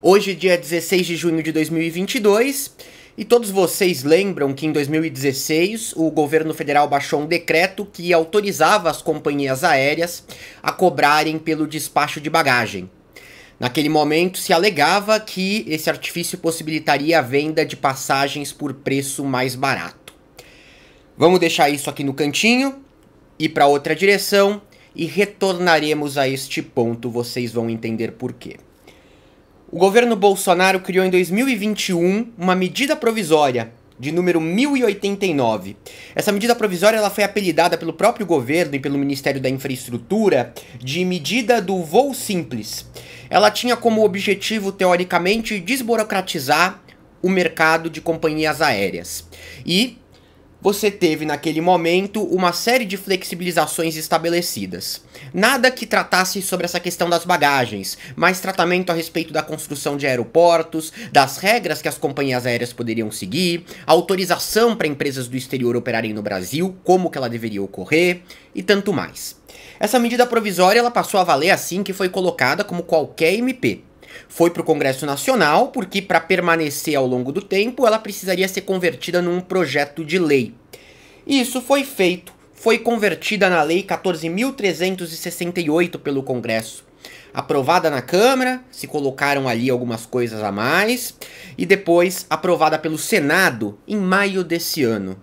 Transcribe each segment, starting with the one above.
Hoje, dia 16 de junho de 2022, e todos vocês lembram que em 2016 o governo federal baixou um decreto que autorizava as companhias aéreas a cobrarem pelo despacho de bagagem. Naquele momento se alegava que esse artifício possibilitaria a venda de passagens por preço mais barato. Vamos deixar isso aqui no cantinho, ir para outra direção e retornaremos a este ponto, vocês vão entender por quê. O governo Bolsonaro criou em 2021 uma medida provisória de número 1089. Essa medida provisória ela foi apelidada pelo próprio governo e pelo Ministério da Infraestrutura de medida do voo simples. Ela tinha como objetivo teoricamente desburocratizar o mercado de companhias aéreas e você teve naquele momento uma série de flexibilizações estabelecidas. Nada que tratasse sobre essa questão das bagagens, mas tratamento a respeito da construção de aeroportos, das regras que as companhias aéreas poderiam seguir, autorização para empresas do exterior operarem no Brasil, como que ela deveria ocorrer e tanto mais. Essa medida provisória ela passou a valer assim que foi colocada como qualquer MP, foi para o Congresso Nacional, porque para permanecer ao longo do tempo ela precisaria ser convertida num projeto de lei. Isso foi feito, foi convertida na Lei 14.368 pelo Congresso. Aprovada na Câmara, se colocaram ali algumas coisas a mais, e depois aprovada pelo Senado em maio desse ano.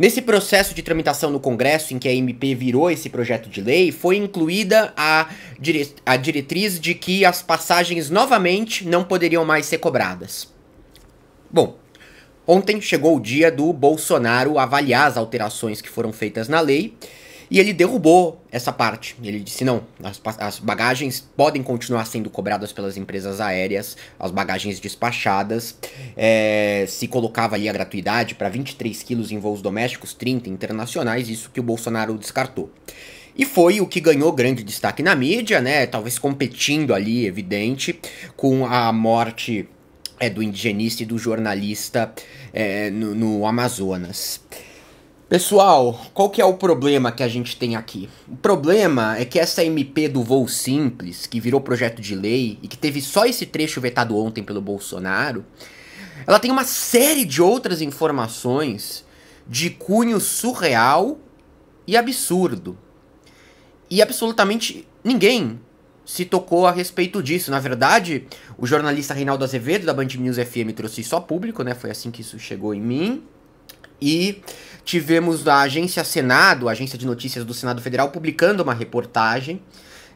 Nesse processo de tramitação no Congresso, em que a MP virou esse projeto de lei, foi incluída a, dire a diretriz de que as passagens novamente não poderiam mais ser cobradas. Bom, ontem chegou o dia do Bolsonaro avaliar as alterações que foram feitas na lei e ele derrubou essa parte. Ele disse: não, as, as, bagagens podem continuar sendo cobradas pelas empresas aéreas, as bagagens despachadas. É, se colocava ali a gratuidade para 23 quilos em voos domésticos, 30 internacionais, isso que o Bolsonaro descartou. E foi o que ganhou grande destaque na mídia, né? Talvez competindo ali, evidente, com a morte é, do indigenista e do jornalista é, no, no Amazonas. Pessoal, qual que é o problema que a gente tem aqui? O problema é que essa MP do voo simples, que virou projeto de lei e que teve só esse trecho vetado ontem pelo Bolsonaro, ela tem uma série de outras informações de cunho surreal e absurdo. E absolutamente ninguém se tocou a respeito disso. Na verdade, o jornalista Reinaldo Azevedo da Band News FM trouxe só público, né? Foi assim que isso chegou em mim. E tivemos a agência Senado, a agência de notícias do Senado Federal, publicando uma reportagem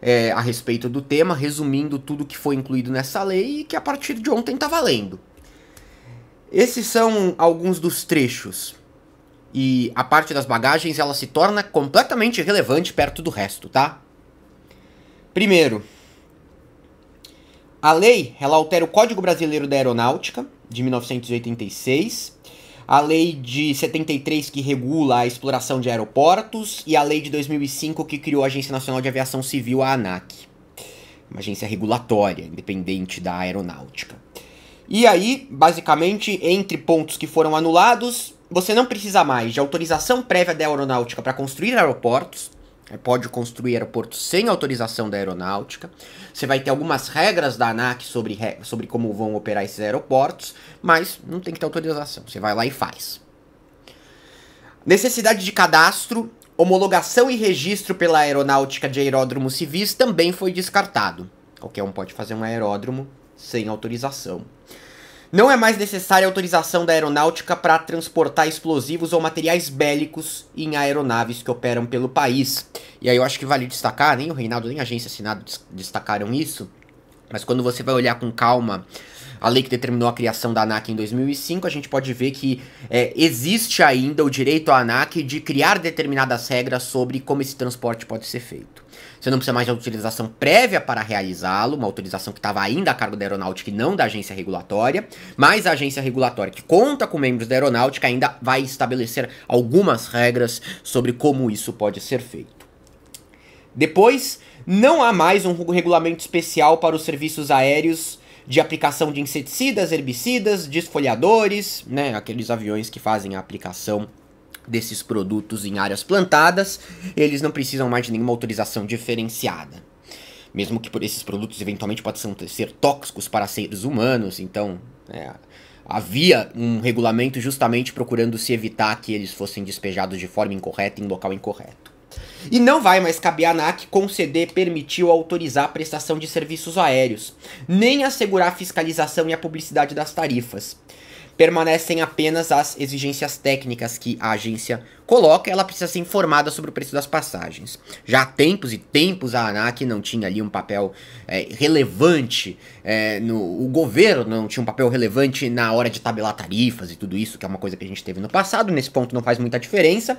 é, a respeito do tema, resumindo tudo que foi incluído nessa lei e que a partir de ontem está valendo. Esses são alguns dos trechos. E a parte das bagagens ela se torna completamente irrelevante perto do resto, tá? Primeiro, a lei ela altera o Código Brasileiro da Aeronáutica de 1986 a lei de 73 que regula a exploração de aeroportos e a lei de 2005 que criou a Agência Nacional de Aviação Civil, a ANAC. Uma agência regulatória, independente da aeronáutica. E aí, basicamente, entre pontos que foram anulados, você não precisa mais de autorização prévia da aeronáutica para construir aeroportos, é, pode construir aeroportos sem autorização da aeronáutica. Você vai ter algumas regras da ANAC sobre, sobre como vão operar esses aeroportos, mas não tem que ter autorização. Você vai lá e faz. Necessidade de cadastro, homologação e registro pela aeronáutica de aeródromos civis também foi descartado. Qualquer um pode fazer um aeródromo sem autorização. Não é mais necessária autorização da aeronáutica para transportar explosivos ou materiais bélicos em aeronaves que operam pelo país. E aí eu acho que vale destacar, nem o Reinaldo nem a agência assinada destacaram isso, mas quando você vai olhar com calma a lei que determinou a criação da ANAC em 2005, a gente pode ver que é, existe ainda o direito à ANAC de criar determinadas regras sobre como esse transporte pode ser feito. Você não precisa mais de autorização prévia para realizá-lo, uma autorização que estava ainda a cargo da aeronáutica e não da agência regulatória, mas a agência regulatória que conta com membros da aeronáutica ainda vai estabelecer algumas regras sobre como isso pode ser feito. Depois, não há mais um regulamento especial para os serviços aéreos de aplicação de inseticidas, herbicidas, desfolhadores, né, aqueles aviões que fazem a aplicação desses produtos em áreas plantadas, eles não precisam mais de nenhuma autorização diferenciada. Mesmo que esses produtos eventualmente possam ser tóxicos para seres humanos, então é, havia um regulamento justamente procurando se evitar que eles fossem despejados de forma incorreta em local incorreto. E não vai mais caber a ANAC conceder, permitir ou autorizar a prestação de serviços aéreos, nem assegurar a fiscalização e a publicidade das tarifas permanecem apenas as exigências técnicas que a agência coloca, ela precisa ser informada sobre o preço das passagens. Já há tempos e tempos a ANAC não tinha ali um papel é, relevante, é, no, o governo não tinha um papel relevante na hora de tabelar tarifas e tudo isso, que é uma coisa que a gente teve no passado, nesse ponto não faz muita diferença.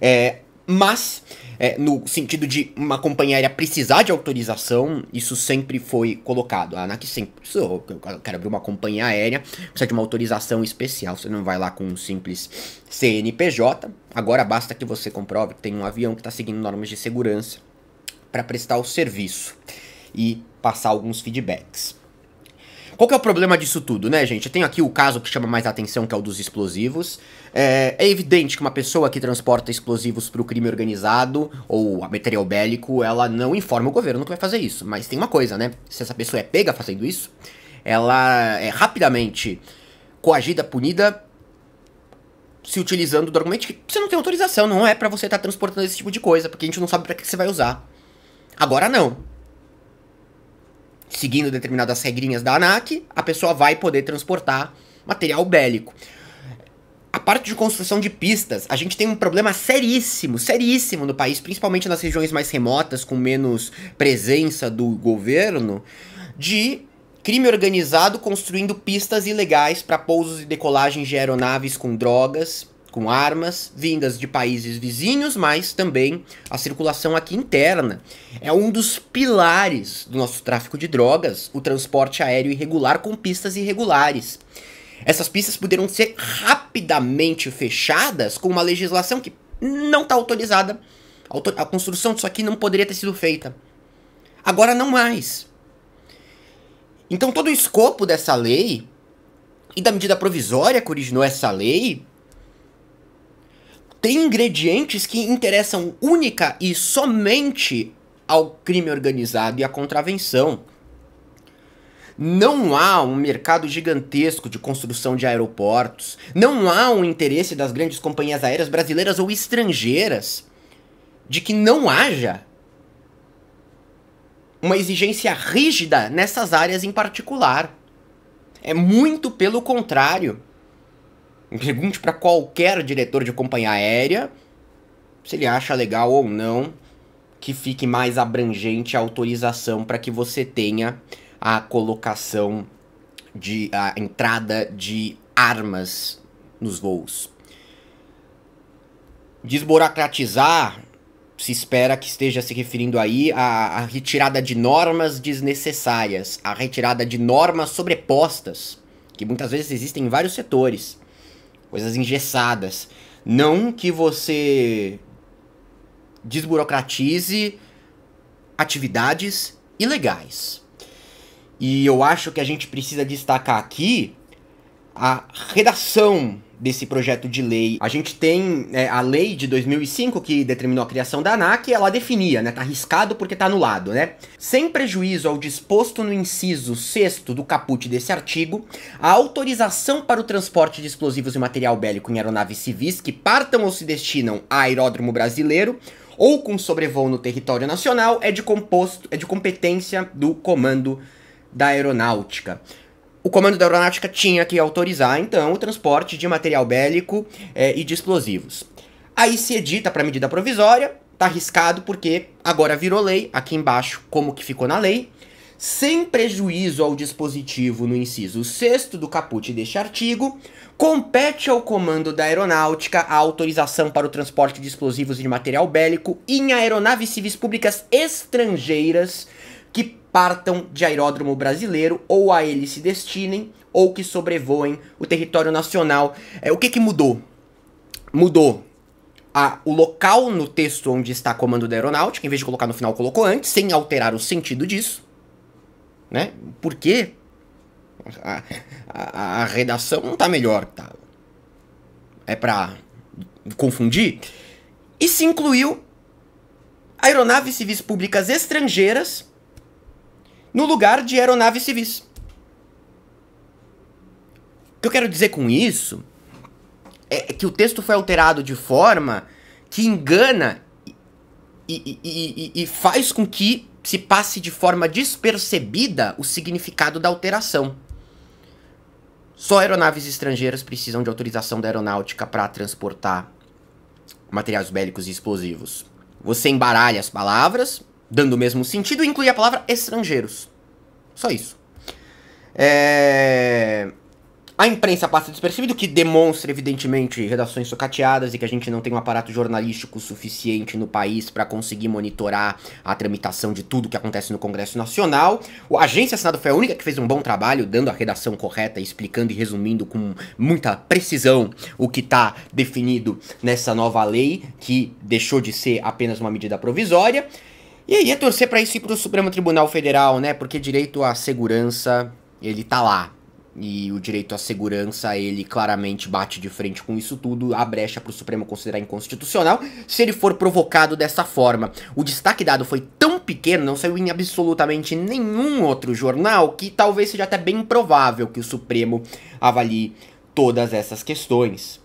É, mas é, no sentido de uma companhia aérea precisar de autorização, isso sempre foi colocado. A ANAC sempre precisou, oh, eu quero abrir uma companhia aérea, precisa de uma autorização especial, você não vai lá com um simples CNPJ, agora basta que você comprove que tem um avião que está seguindo normas de segurança para prestar o serviço e passar alguns feedbacks. Qual que é o problema disso tudo, né, gente? Eu tenho aqui o caso que chama mais atenção, que é o dos explosivos. É, é evidente que uma pessoa que transporta explosivos para o crime organizado ou a material bélico, ela não informa o governo que vai fazer isso. Mas tem uma coisa, né? Se essa pessoa é pega fazendo isso, ela é rapidamente coagida, punida, se utilizando do argumento que você não tem autorização, não é para você estar tá transportando esse tipo de coisa, porque a gente não sabe para que você vai usar. Agora não seguindo determinadas regrinhas da ANAC, a pessoa vai poder transportar material bélico. A parte de construção de pistas, a gente tem um problema seríssimo, seríssimo no país, principalmente nas regiões mais remotas, com menos presença do governo, de crime organizado construindo pistas ilegais para pousos e decolagens de aeronaves com drogas com armas vindas de países vizinhos, mas também a circulação aqui interna. É um dos pilares do nosso tráfico de drogas, o transporte aéreo irregular com pistas irregulares. Essas pistas poderão ser rapidamente fechadas com uma legislação que não está autorizada. A construção disso aqui não poderia ter sido feita. Agora não mais. Então todo o escopo dessa lei e da medida provisória que originou essa lei tem ingredientes que interessam única e somente ao crime organizado e à contravenção. Não há um mercado gigantesco de construção de aeroportos, não há um interesse das grandes companhias aéreas brasileiras ou estrangeiras de que não haja uma exigência rígida nessas áreas em particular. É muito pelo contrário. Pergunte para qualquer diretor de companhia aérea se ele acha legal ou não que fique mais abrangente a autorização para que você tenha a colocação de a entrada de armas nos voos. Desburocratizar se espera que esteja se referindo aí à, à retirada de normas desnecessárias, à retirada de normas sobrepostas, que muitas vezes existem em vários setores coisas engessadas. Não que você desburocratize atividades ilegais. E eu acho que a gente precisa destacar aqui a redação desse projeto de lei. A gente tem é, a lei de 2005 que determinou a criação da ANAC, ela definia, né? Tá arriscado porque tá anulado, né? Sem prejuízo ao disposto no inciso 6 do caput desse artigo, a autorização para o transporte de explosivos e material bélico em aeronaves civis que partam ou se destinam a aeródromo brasileiro ou com sobrevoo no território nacional é de composto, é de competência do Comando da Aeronáutica. O comando da aeronáutica tinha que autorizar, então, o transporte de material bélico é, e de explosivos. Aí se edita para medida provisória, tá arriscado porque agora virou lei, aqui embaixo, como que ficou na lei, sem prejuízo ao dispositivo no inciso 6 do caput deste artigo, compete ao comando da aeronáutica a autorização para o transporte de explosivos e de material bélico em aeronaves civis públicas estrangeiras partam de aeródromo brasileiro ou a ele se destinem ou que sobrevoem o território nacional. É, o que, que mudou? Mudou a, o local no texto onde está comando da aeronáutica, em vez de colocar no final, colocou antes, sem alterar o sentido disso. Né? Porque a, a, a redação não está melhor tá? É para confundir. E se incluiu aeronaves civis públicas estrangeiras no lugar de aeronaves civis. O que eu quero dizer com isso é, é que o texto foi alterado de forma que engana e, e, e, e faz com que se passe de forma despercebida o significado da alteração. Só aeronaves estrangeiras precisam de autorização da aeronáutica para transportar materiais bélicos e explosivos. Você embaralha as palavras, dando o mesmo sentido, inclui a palavra estrangeiros. Só isso. É... A imprensa passa despercebido, que demonstra, evidentemente, redações socateadas e que a gente não tem um aparato jornalístico suficiente no país para conseguir monitorar a tramitação de tudo que acontece no Congresso Nacional. A agência assinada foi a única que fez um bom trabalho, dando a redação correta, explicando e resumindo com muita precisão o que está definido nessa nova lei, que deixou de ser apenas uma medida provisória. E aí é torcer para isso ir pro Supremo Tribunal Federal, né? Porque direito à segurança, ele tá lá. E o direito à segurança, ele claramente bate de frente com isso tudo, a brecha pro Supremo considerar inconstitucional se ele for provocado dessa forma. O destaque dado foi tão pequeno, não saiu em absolutamente nenhum outro jornal, que talvez seja até bem provável que o Supremo avalie todas essas questões.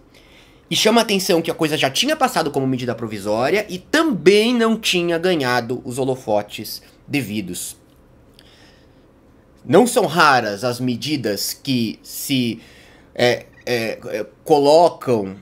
E chama a atenção que a coisa já tinha passado como medida provisória e também não tinha ganhado os holofotes devidos. Não são raras as medidas que se é, é, é, colocam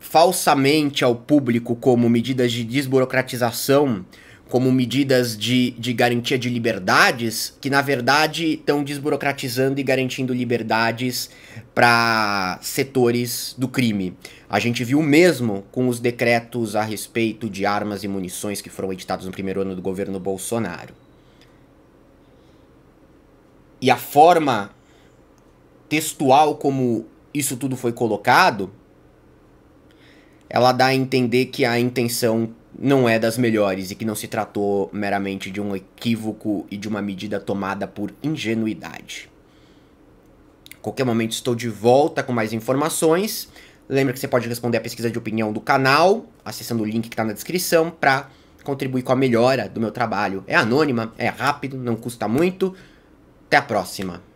falsamente ao público como medidas de desburocratização como medidas de, de garantia de liberdades, que na verdade estão desburocratizando e garantindo liberdades para setores do crime. A gente viu mesmo com os decretos a respeito de armas e munições que foram editados no primeiro ano do governo Bolsonaro. E a forma textual como isso tudo foi colocado, ela dá a entender que a intenção não é das melhores e que não se tratou meramente de um equívoco e de uma medida tomada por ingenuidade. A qualquer momento estou de volta com mais informações. Lembra que você pode responder a pesquisa de opinião do canal, acessando o link que está na descrição, para contribuir com a melhora do meu trabalho. É anônima, é rápido, não custa muito. Até a próxima!